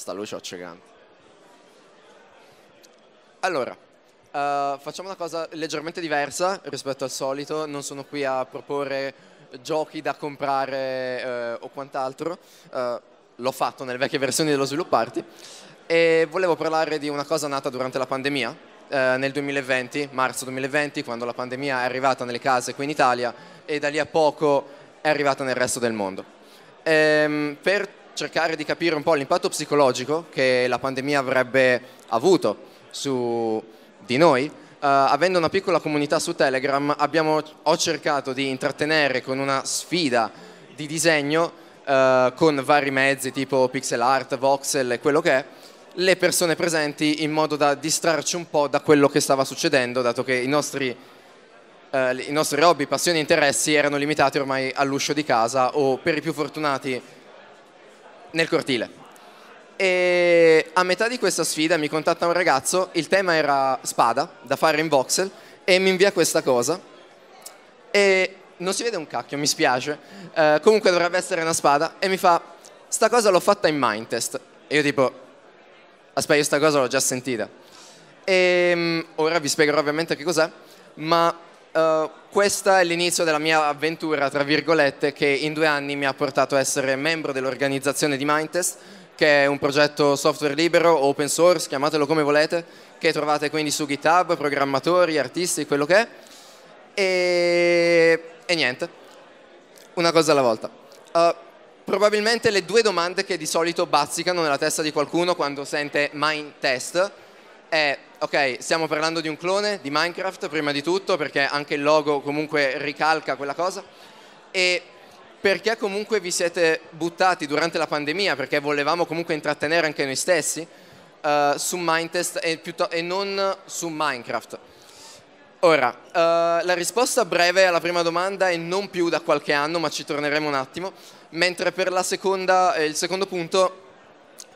sta luce accecante. Allora, uh, facciamo una cosa leggermente diversa rispetto al solito, non sono qui a proporre giochi da comprare uh, o quant'altro, uh, l'ho fatto nelle vecchie versioni dello svilupparti, e volevo parlare di una cosa nata durante la pandemia, nel 2020, marzo 2020, quando la pandemia è arrivata nelle case qui in Italia e da lì a poco è arrivata nel resto del mondo. Ehm, per cercare di capire un po' l'impatto psicologico che la pandemia avrebbe avuto su di noi. Uh, avendo una piccola comunità su Telegram abbiamo, ho cercato di intrattenere con una sfida di disegno uh, con vari mezzi tipo pixel art, voxel e quello che è le persone presenti in modo da distrarci un po' da quello che stava succedendo dato che i nostri, uh, i nostri hobby, passioni e interessi erano limitati ormai all'uscio di casa o per i più fortunati nel cortile. E a metà di questa sfida mi contatta un ragazzo, il tema era spada, da fare in voxel, e mi invia questa cosa. E non si vede un cacchio, mi spiace. Eh, comunque dovrebbe essere una spada. E mi fa, sta cosa l'ho fatta in Mindtest. E io tipo, aspetta, io sta cosa l'ho già sentita. E ehm, ora vi spiegherò ovviamente che cos'è, ma Uh, eh, questo è l'inizio della mia avventura, tra virgolette, che in due anni mi ha portato a essere membro dell'organizzazione di Mindtest, che è un progetto software libero, open source, chiamatelo come volete, che trovate quindi su GitHub, programmatori, artisti, quello che è. E, e niente, una cosa alla volta. Uh, probabilmente le due domande che di solito bazzicano nella testa di qualcuno quando sente Mindtest è ok, stiamo parlando di un clone di Minecraft prima di tutto, perché anche il logo comunque ricalca quella cosa. E perché comunque vi siete buttati durante la pandemia, perché volevamo comunque intrattenere anche noi stessi uh, su Mindtest e, e, non su Minecraft. Ora, uh, la risposta breve alla prima domanda è non più da qualche anno, ma ci torneremo un attimo, mentre per la seconda, eh, il secondo punto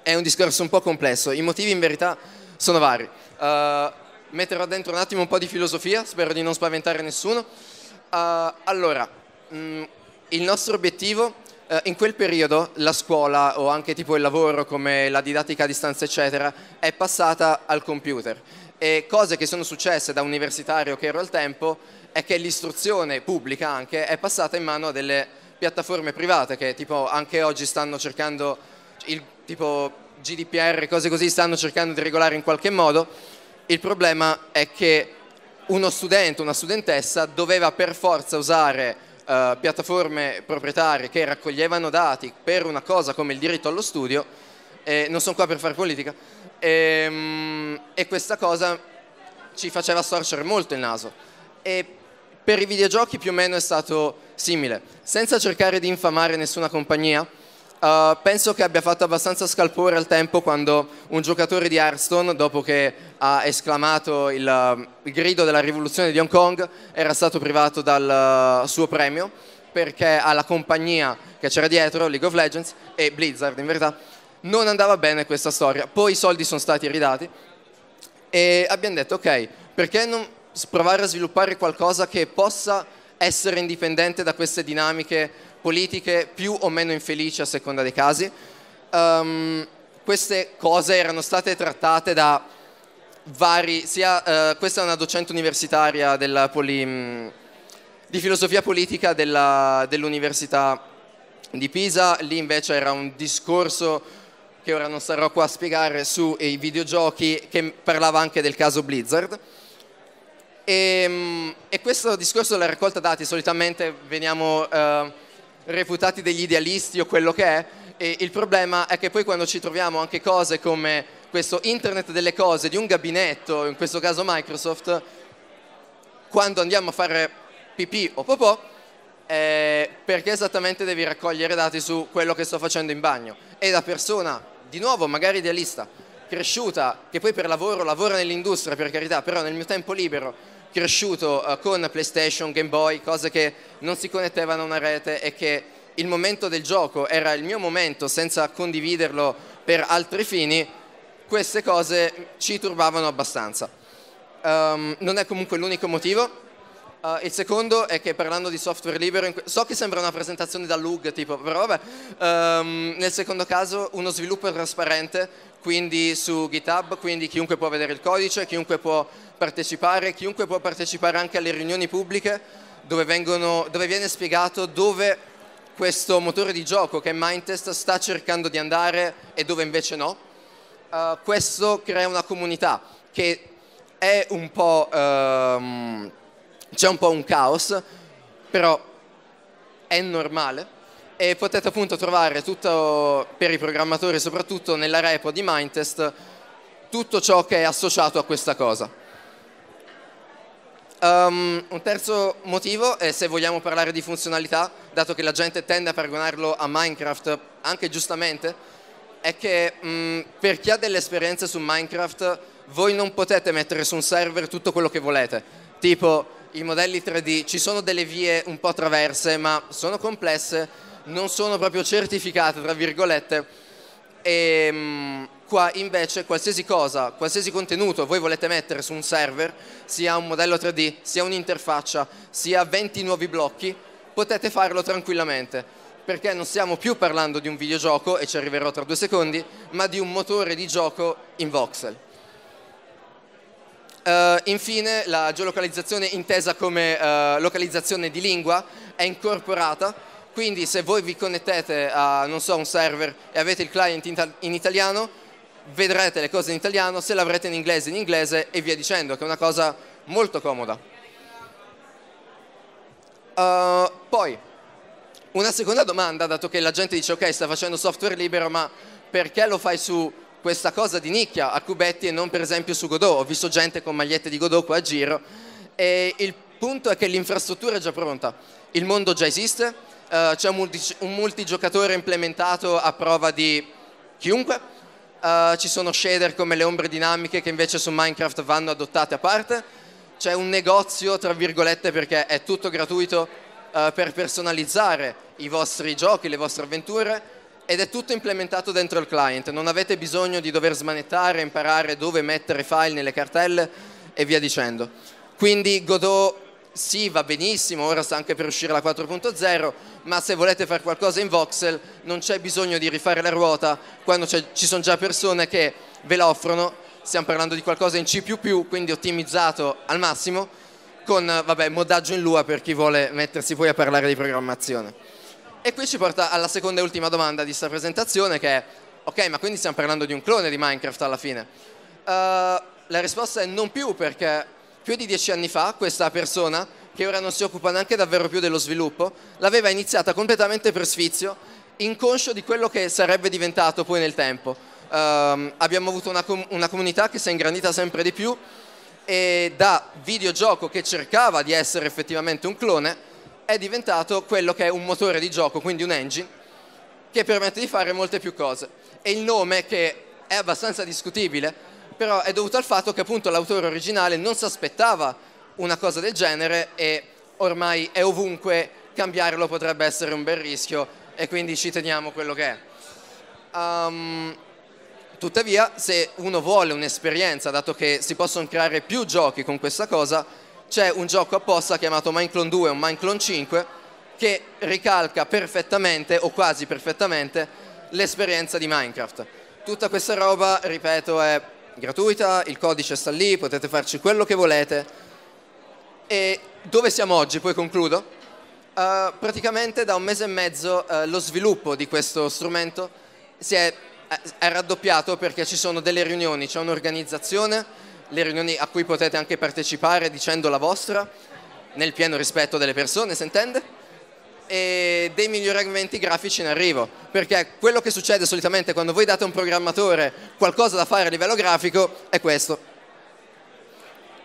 è un discorso un po' complesso. I motivi in verità sono vari. Uh, metterò dentro un attimo un po' di filosofia, spero di non spaventare nessuno. Uh, allora, mh, mm, il nostro obiettivo uh, in quel periodo la scuola o anche tipo il lavoro come la didattica a distanza eccetera è passata al computer e cose che sono successe da universitario che ero al tempo è che l'istruzione pubblica anche è passata in mano a delle piattaforme private che tipo anche oggi stanno cercando il tipo GDPR, e cose così, stanno cercando di regolare in qualche modo. Il problema è che uno studente, una studentessa doveva per forza usare Uh, piattaforme proprietarie che raccoglievano dati per una cosa come il diritto allo studio, eh, non sono qua per fare politica, e, um, e, questa cosa ci faceva storcere molto il naso. E per i videogiochi più o meno è stato simile, senza cercare di infamare nessuna compagnia, Uh, penso che abbia fatto abbastanza scalpore al tempo quando un giocatore di Arston, dopo che ha esclamato il, eh, il grido della rivoluzione di Hong Kong, era stato privato dal eh, suo premio perché alla compagnia che c'era dietro, League of Legends e Blizzard in verità, non andava bene questa storia. Poi i soldi sono stati ridati e abbiamo detto ok, perché non provare a sviluppare qualcosa che possa essere indipendente da queste dinamiche politiche più o meno infelici a seconda dei casi. Um, queste cose erano state trattate da vari, sia, uh, questa è una docente universitaria poli, mm, di filosofia politica dell'Università di Pisa, lì invece era un discorso che ora non sarò qua a spiegare sui videogiochi che parlava anche del caso Blizzard. E, ehm, e questo discorso della raccolta dati solitamente veniamo... Uh, reputati degli idealisti o quello che è, e il problema è che poi quando ci troviamo anche cose come questo internet delle cose di un gabinetto, in questo caso Microsoft, quando andiamo a fare pipì o popò, eh, perché esattamente devi raccogliere dati su quello che sto facendo in bagno. E la persona, di nuovo, magari idealista, cresciuta, che poi per lavoro lavora nell'industria, per carità, però nel mio tempo libero cresciuto eh, con PlayStation, Game Boy, cose che non si connettevano a una rete e che il momento del gioco era il mio momento senza condividerlo per altri fini, queste cose ci turbavano abbastanza. Um, non è comunque l'unico motivo. Uh, il secondo è che parlando di software libero, so che sembra una presentazione da LUG, tipo, però vabbè, um, nel secondo caso uno sviluppo trasparente quindi su GitHub, quindi chiunque può vedere il codice, chiunque può partecipare, chiunque può partecipare anche alle riunioni pubbliche dove, vengono, dove viene spiegato dove questo motore di gioco che è Mindtest sta cercando di andare e dove invece no. Uh, questo crea una comunità che è un po'... Um, c'è un po' un caos, però è normale e potete appunto trovare tutto, per i programmatori soprattutto, nella repo di Mindtest tutto ciò che è associato a questa cosa. Um, un terzo motivo è se vogliamo parlare di funzionalità, dato che la gente tende a paragonarlo a Minecraft, anche giustamente, è che mh, mm, per chi ha delle esperienze su Minecraft, voi non potete mettere su un server tutto quello che volete. Tipo, i modelli 3D, ci sono delle vie un po' traverse, ma sono complesse non sono proprio certificate, tra virgolette, e ehm, qua invece qualsiasi cosa, qualsiasi contenuto voi volete mettere su un server, sia un modello 3D, sia un'interfaccia, sia 20 nuovi blocchi, potete farlo tranquillamente perché non stiamo più parlando di un videogioco, e ci arriverò tra due secondi, ma di un motore di gioco in voxel. Uh, infine la geolocalizzazione intesa come uh, localizzazione di lingua è incorporata quindi se voi vi connettete a, so, un server e avete il client in, in italiano, vedrete le cose in italiano, se l'avrete in inglese in inglese e via dicendo, che è una cosa molto comoda. Uh, poi, una seconda domanda, dato che la gente dice ok, sta facendo software libero, ma perché lo fai su questa cosa di nicchia a cubetti e non per esempio su Godot? Ho visto gente con magliette di Godot qua a giro e il punto è che l'infrastruttura è già pronta, il mondo già esiste, eh, c'è un, un, multigiocatore implementato a prova di chiunque, uh, ci sono shader come le ombre dinamiche che invece su Minecraft vanno adottate a parte, c'è un negozio tra virgolette perché è tutto gratuito uh, per personalizzare i vostri giochi, le vostre avventure ed è tutto implementato dentro il client, non avete bisogno di dover smanettare, imparare dove mettere file nelle cartelle e via dicendo. Quindi Godot sì va benissimo, ora sta anche per uscire la 4.0, ma se volete fare qualcosa in voxel non c'è bisogno di rifare la ruota quando ci sono già persone che ve l'offrono, stiamo parlando di qualcosa in C++, quindi ottimizzato al massimo, con vabbè, modaggio in Lua per chi vuole mettersi poi a parlare di programmazione. E qui ci porta alla seconda e ultima domanda di questa presentazione che è, ok, ma quindi stiamo parlando di un clone di Minecraft alla fine? Uh, la risposta è non più perché più di dieci anni fa questa persona, che ora non si occupa neanche davvero più dello sviluppo, l'aveva iniziata completamente per sfizio, inconscio di quello che sarebbe diventato poi nel tempo. Um, abbiamo avuto una, com una comunità che si è ingrandita sempre di più e da videogioco che cercava di essere effettivamente un clone è diventato quello che è un motore di gioco, quindi un engine, che permette di fare molte più cose. E il nome che è abbastanza discutibile però è dovuto al fatto che appunto l'autore originale non si aspettava una cosa del genere e ormai è ovunque, cambiarlo potrebbe essere un bel rischio e quindi ci teniamo quello che è. Um, tuttavia, se uno vuole un'esperienza, dato che si possono creare più giochi con questa cosa, c'è un gioco apposta chiamato Minecraft 2 o Minecraft 5 che ricalca perfettamente o quasi perfettamente l'esperienza di Minecraft. Tutta questa roba, ripeto, è gratuita, il codice sta lì, potete farci quello che volete. E dove siamo oggi? Poi concludo. Uh, praticamente da un mese e mezzo uh, lo sviluppo di questo strumento si è, è raddoppiato perché ci sono delle riunioni, c'è un'organizzazione, le riunioni a cui potete anche partecipare dicendo la vostra, nel pieno rispetto delle persone, si intende? e dei miglioramenti grafici in arrivo, perché quello che succede solitamente quando voi date a un programmatore qualcosa da fare a livello grafico è questo.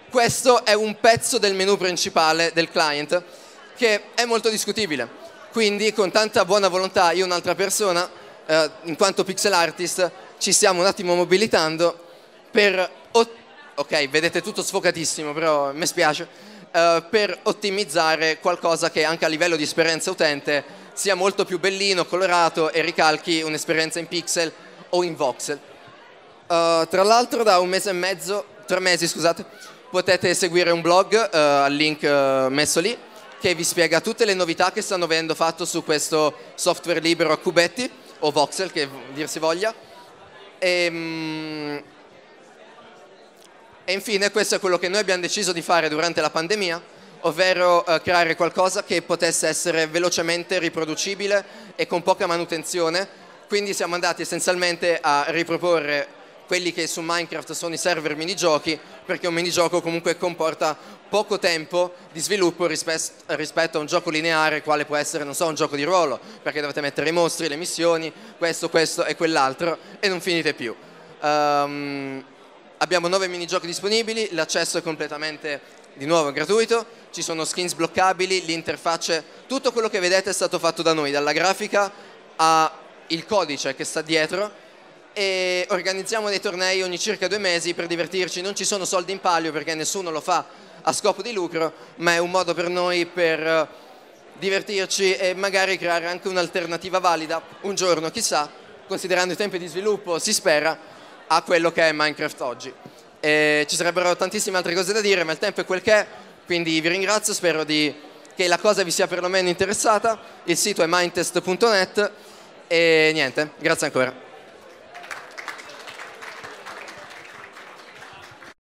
Questo è un pezzo del menu principale del client che è molto discutibile, quindi con tanta buona volontà io e un'altra persona, eh, in quanto pixel artist, ci stiamo un attimo mobilitando per... ok, vedete tutto sfocatissimo, però mi spiace eh, per ottimizzare qualcosa che anche a livello di esperienza utente sia molto più bellino, colorato e ricalchi un'esperienza in pixel o in voxel. Uh, tra l'altro da un mese e mezzo, tre mesi scusate, potete seguire un blog uh, al link uh, messo lì che vi spiega tutte le novità che stanno venendo fatto su questo software libero a cubetti o voxel che dir si voglia. E, um, e infine questo è quello che noi abbiamo deciso di fare durante la pandemia, ovvero eh, creare qualcosa che potesse essere velocemente riproducibile e con poca manutenzione. Quindi siamo andati essenzialmente a riproporre quelli che su Minecraft sono i server minigiochi, perché un minigioco comunque comporta poco tempo di sviluppo rispetto a un gioco lineare quale può essere, non so, un gioco di ruolo, perché dovete mettere i mostri, le missioni, questo, questo e quell'altro e non finite più. Um, abbiamo 9 minigiochi disponibili, l'accesso è completamente di nuovo gratuito, ci sono skins bloccabili, l'interfaccia, tutto quello che vedete è stato fatto da noi, dalla grafica al codice che sta dietro e organizziamo dei tornei ogni circa due mesi per divertirci, non ci sono soldi in palio perché nessuno lo fa a scopo di lucro, ma è un modo per noi per eh, divertirci e magari creare anche un'alternativa valida un giorno, chissà, considerando i tempi di sviluppo si spera, a quello che è Minecraft oggi. E ci sarebbero tantissime altre cose da dire, ma il tempo è quel che è, quindi vi ringrazio, spero di, che la cosa vi sia perlomeno interessata. Il sito è mindtest.net e niente, grazie ancora.